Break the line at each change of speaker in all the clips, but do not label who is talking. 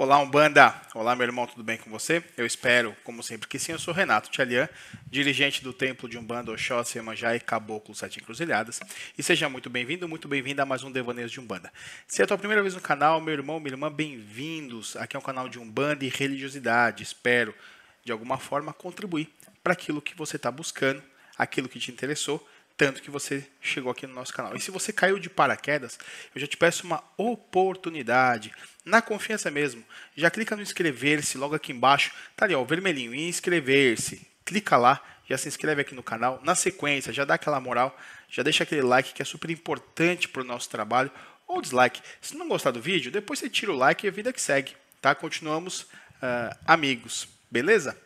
Olá, Umbanda! Olá, meu irmão, tudo bem com você? Eu espero, como sempre, que sim. Eu sou Renato Tchalian, dirigente do Templo de Umbanda Oxóssi, Emanjá e Caboclo Sete Encruzilhadas. E seja muito bem-vindo, muito bem-vinda a mais um Devaneios de Umbanda. Se é a tua primeira vez no canal, meu irmão, minha irmã, bem-vindos. Aqui é um canal de Umbanda e religiosidade. Espero, de alguma forma, contribuir para aquilo que você está buscando, aquilo que te interessou tanto que você chegou aqui no nosso canal. E se você caiu de paraquedas, eu já te peço uma oportunidade, na confiança mesmo. Já clica no inscrever-se logo aqui embaixo, tá ali ó, o vermelhinho, inscrever-se. Clica lá, já se inscreve aqui no canal. Na sequência, já dá aquela moral, já deixa aquele like que é super importante para o nosso trabalho. Ou dislike. Se não gostar do vídeo, depois você tira o like e a vida que segue, tá? Continuamos uh, amigos, beleza?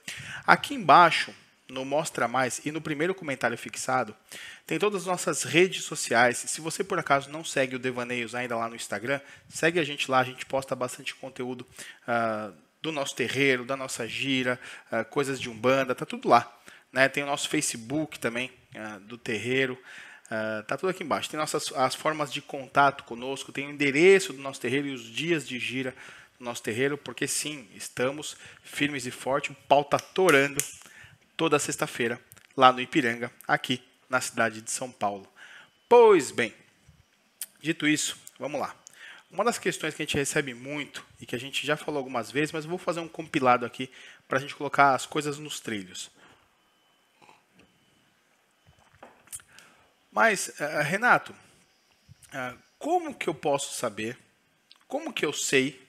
Aqui embaixo no Mostra Mais e no primeiro comentário fixado, tem todas as nossas redes sociais. Se você por acaso não segue o Devaneios ainda lá no Instagram, segue a gente lá, a gente posta bastante conteúdo uh, do nosso terreiro, da nossa gira, uh, coisas de Umbanda, tá tudo lá. Né? Tem o nosso Facebook também, uh, do terreiro. Uh, tá tudo aqui embaixo. Tem nossas as formas de contato conosco, tem o endereço do nosso terreiro e os dias de gira do nosso terreiro, porque sim, estamos firmes e fortes, o pau tá torando toda sexta-feira, lá no Ipiranga, aqui na cidade de São Paulo. Pois bem, dito isso, vamos lá. Uma das questões que a gente recebe muito e que a gente já falou algumas vezes, mas vou fazer um compilado aqui para a gente colocar as coisas nos trilhos. Mas, uh, Renato, uh, como que eu posso saber? Como que eu sei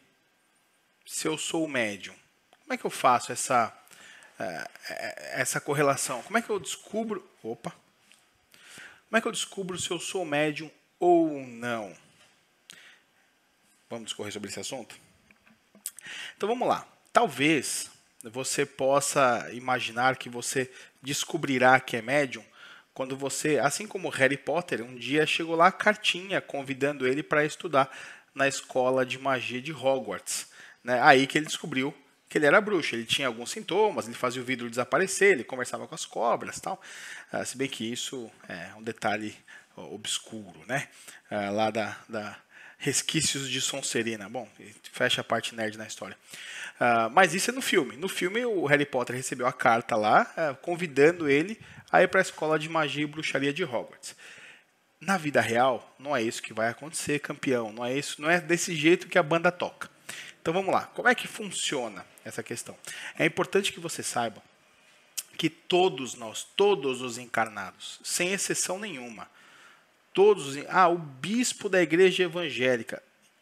se eu sou médium? Como é que eu faço essa é, é, é, essa correlação? Como é que eu descubro. Opa! Como é que eu descubro se eu sou médium ou não? Vamos discorrer sobre esse assunto? Então vamos lá. Talvez você possa imaginar que você descobrirá que é médium quando você, assim como Harry Potter, um dia chegou lá a cartinha convidando ele para estudar na escola de magia de Hogwarts. Né? Aí que ele descobriu que ele era bruxo. Ele tinha alguns sintomas, ele fazia o vidro desaparecer, ele conversava com as cobras tal. Ah, se bem que isso é um detalhe obscuro, né? Ah, lá da, da resquícios de Sonserina. Bom, fecha a parte nerd na história. Uh, mas isso é no filme. No filme, o Harry Potter recebeu a carta lá, uh, convidando ele a ir para a escola de magia e bruxaria de Hogwarts. Na vida real, não é isso que vai acontecer, campeão. Não é isso, não é desse jeito que a banda toca. Então vamos lá. Como é que funciona essa questão. É importante que você saiba que todos nós, todos os encarnados, sem exceção nenhuma, todos os, ah, o bispo da igreja evangélica,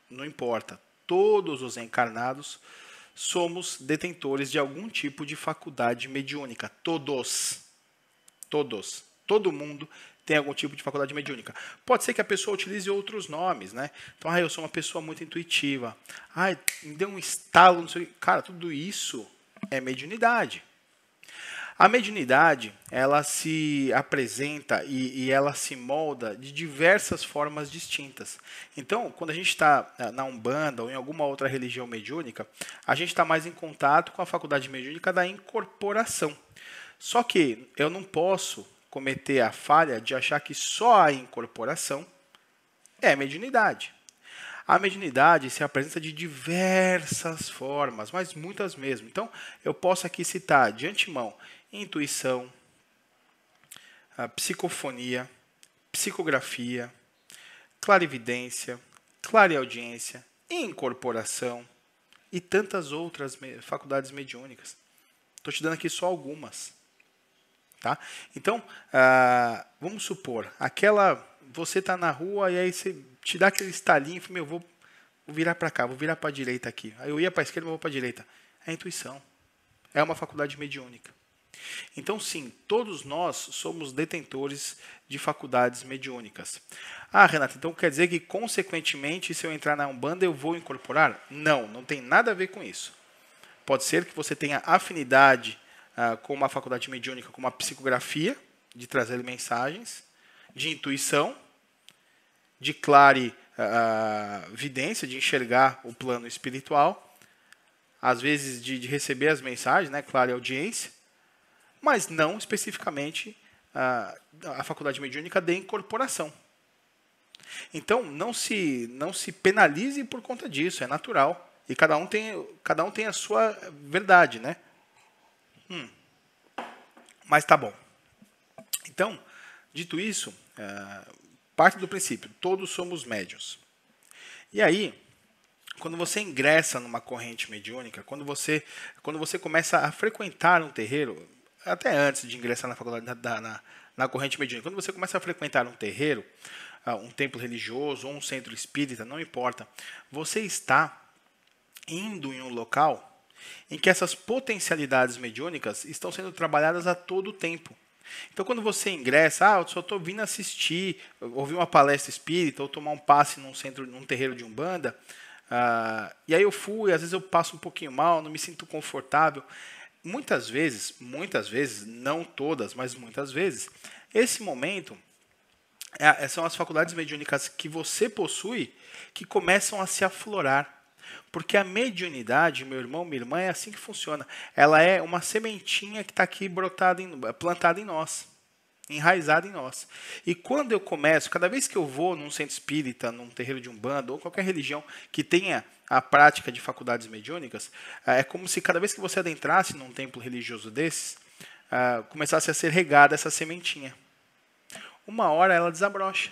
não importa, todos os encarnados somos detentores de algum tipo de faculdade mediúnica, todos. Todos, todo mundo tem algum tipo de faculdade mediúnica. Pode ser que a pessoa utilize outros nomes, né? Então, ah, eu sou uma pessoa muito intuitiva. Ah, me deu um estalo, não sei. Cara, tudo isso é mediunidade. A mediunidade, ela se apresenta e, e, ela se molda de diversas formas distintas. Então, quando a gente está eh, na Umbanda ou em alguma outra religião mediúnica, a gente está mais em contato com a faculdade mediúnica da incorporação. Só que eu não posso cometer a falha de achar que só a incorporação é mediunidade. A mediunidade se apresenta de diversas formas, mas muitas mesmo. Então, eu posso aqui citar de antemão intuição, ah, psicofonia, psicografia, clarividência, clareaudiência, incorporação e tantas outras faculdades mediúnicas. Estou te dando aqui só algumas. Tá? Então, ah, vamos supor, aquela. Você está na rua e aí você te dá aquele estalinho, meu, vou, vou virar para cá, vou virar para a direita aqui. Aí eu ia para a esquerda, mas vou para a direita. É a intuição. É uma faculdade mediúnica. Então, sim, todos nós somos detentores de faculdades mediúnicas. Ah, Renata, então quer dizer que, consequentemente, se eu entrar na Umbanda, eu vou incorporar? Não, não tem nada a ver com isso. Pode ser que você tenha afinidade ah, com uma faculdade mediúnica, com uma psicografia, de trazer mensagens, de intuição, de clare uh, vidência, de enxergar o plano espiritual, às vezes de, de receber as mensagens, né, clare audiência, mas não especificamente uh, a faculdade mediúnica de incorporação. Então, não se, não se penalize por conta disso, é natural. E cada um tem, cada um tem a sua verdade, né? Hum. Mas tá bom. Então, dito isso, é, parte do princípio, todos somos médios. E aí, quando você ingressa numa corrente mediúnica, quando você, quando você começa a frequentar um terreiro, até antes de ingressar na faculdade, na, na, na corrente mediúnica, quando você começa a frequentar um terreiro, ah, um templo religioso ou um centro espírita, não importa, você está indo em um local em que essas potencialidades mediúnicas estão sendo trabalhadas a todo tempo. Então, quando você ingressa, ah, eu só estou vindo assistir, ouvir uma palestra espírita, ou tomar um passe num centro, num terreiro de umbanda, ah, e aí eu fui, às vezes eu passo um pouquinho mal, não me sinto confortável. Muitas vezes, muitas vezes, não todas, mas muitas vezes, esse momento é, são as faculdades mediúnicas que você possui que começam a se aflorar. Porque a mediunidade, meu irmão, minha irmã, é assim que funciona. Ela é uma sementinha que está aqui brotada, em, plantada em nós, enraizada em nós. E quando eu começo, cada vez que eu vou num centro espírita, num terreiro de umbanda ou qualquer religião que tenha a prática de faculdades mediúnicas, eh, é como se cada vez que você adentrasse num templo religioso desses, eh, começasse a ser regada essa sementinha. Uma hora ela desabrocha.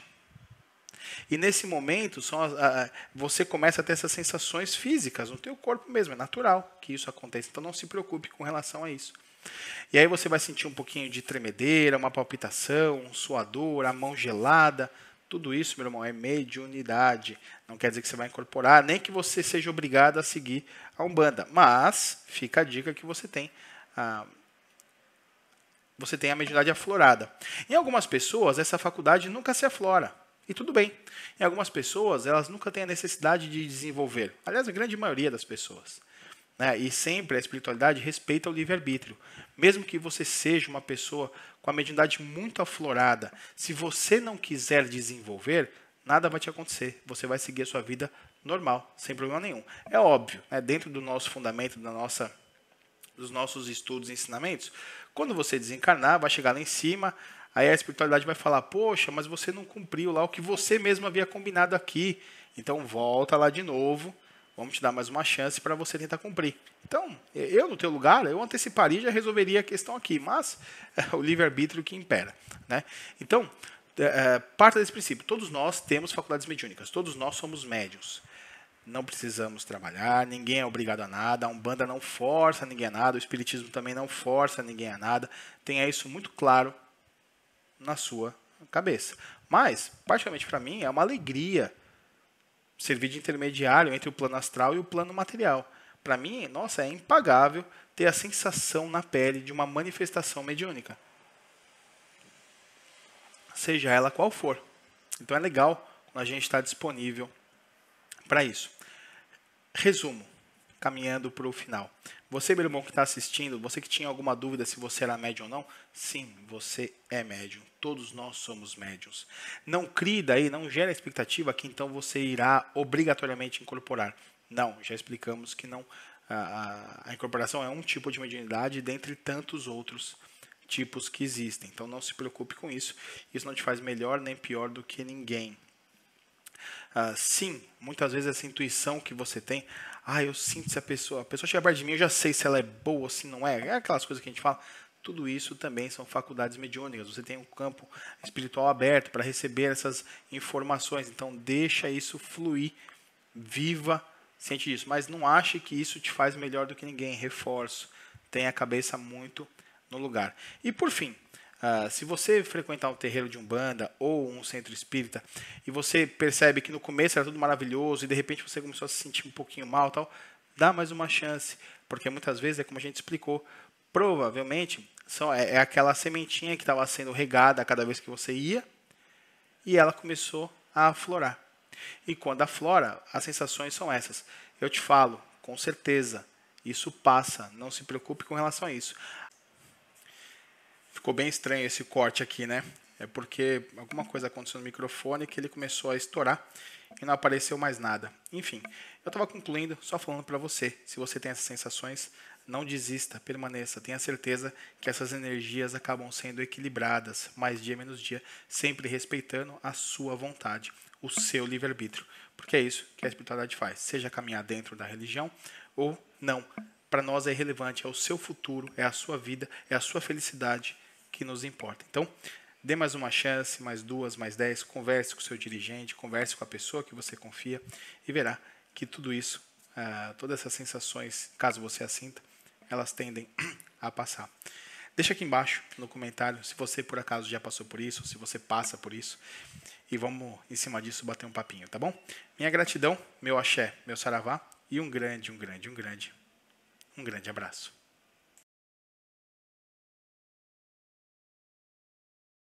E nesse momento, você começa a ter essas sensações físicas no teu corpo mesmo, é natural que isso aconteça. Então não se preocupe com relação a isso. E aí você vai sentir um pouquinho de tremedeira, uma palpitação, um suador, a mão gelada. Tudo isso, meu irmão, é mediunidade. Não quer dizer que você vai incorporar, nem que você seja obrigado a seguir a Umbanda. Mas fica a dica que você tem a, você tem a mediunidade aflorada. Em algumas pessoas, essa faculdade nunca se aflora. E tudo bem. Em algumas pessoas, elas nunca têm a necessidade de desenvolver. Aliás, a grande maioria das pessoas. Né? E sempre a espiritualidade respeita o livre-arbítrio. Mesmo que você seja uma pessoa com a mediunidade muito aflorada, se você não quiser desenvolver, nada vai te acontecer. Você vai seguir a sua vida normal, sem problema nenhum. É óbvio, né? dentro do nosso fundamento, da nossa, dos nossos estudos e ensinamentos, quando você desencarnar, vai chegar lá em cima, Aí a espiritualidade vai falar: Poxa, mas você não cumpriu lá o que você mesmo havia combinado aqui. Então volta lá de novo. Vamos te dar mais uma chance para você tentar cumprir. Então, eu no teu lugar, eu anteciparia e já resolveria a questão aqui, mas é o livre-arbítrio que impera. Né? Então, é, é, parte desse princípio. Todos nós temos faculdades mediúnicas, todos nós somos médios não precisamos trabalhar, ninguém é obrigado a nada, a Umbanda não força ninguém a nada, o Espiritismo também não força ninguém a nada. Tenha isso muito claro na sua cabeça. Mas, particularmente para mim, é uma alegria servir de intermediário entre o plano astral e o plano material. Para mim, nossa, é impagável ter a sensação na pele de uma manifestação mediúnica. Seja ela qual for. Então é legal quando a gente está disponível para isso. Resumo: caminhando para o final. Você, meu irmão, que está assistindo, você que tinha alguma dúvida se você era médium ou não, sim, você é médium. Todos nós somos médiums. Não crie daí, não gere a expectativa que então você irá obrigatoriamente incorporar. Não, já explicamos que não. A, a, a incorporação é um tipo de mediunidade dentre tantos outros tipos que existem. Então não se preocupe com isso. Isso não te faz melhor nem pior do que ninguém. Ah, sim, muitas vezes essa intuição que você tem, ah, eu sinto se a pessoa, a pessoa chega perto de mim, eu já sei se ela é boa ou se não é, é aquelas coisas que a gente fala, tudo isso também são faculdades mediúnicas. Você tem um campo espiritual aberto para receber essas informações. Então, deixa isso fluir, viva, sente isso. Mas não ache que isso te faz melhor do que ninguém. Reforço, tenha a cabeça muito no lugar. E por fim, ah, se você frequentar um terreiro de umbanda ou um centro espírita e você percebe que no começo era tudo maravilhoso e de repente você começou a se sentir um pouquinho mal, tal, dá mais uma chance, porque muitas vezes é como a gente explicou, provavelmente são, é, é aquela sementinha que estava sendo regada a cada vez que você ia e ela começou a aflorar. E quando aflora, as sensações são essas. Eu te falo, com certeza, isso passa, não se preocupe com relação a isso. Ficou bem estranho esse corte aqui, né? É porque alguma coisa aconteceu no microfone que ele começou a estourar e não apareceu mais nada. Enfim, eu estava concluindo só falando para você, se você tem essas sensações, não desista, permaneça, tenha certeza que essas energias acabam sendo equilibradas, mais dia menos dia, sempre respeitando a sua vontade, o seu livre-arbítrio, porque é isso que a espiritualidade faz, seja caminhar dentro da religião ou não. Para nós é irrelevante, é o seu futuro, é a sua vida, é a sua felicidade que nos importa. Então, dê mais uma chance, mais duas, mais dez, converse com o seu dirigente, converse com a pessoa que você confia e verá que tudo isso, uh, todas essas sensações, caso você as sinta, elas tendem a passar. Deixa aqui embaixo no comentário se você por acaso já passou por isso, se você passa por isso. E vamos em cima disso bater um papinho, tá bom? Minha gratidão, meu axé, meu saravá e um grande, um grande, um grande, um grande abraço.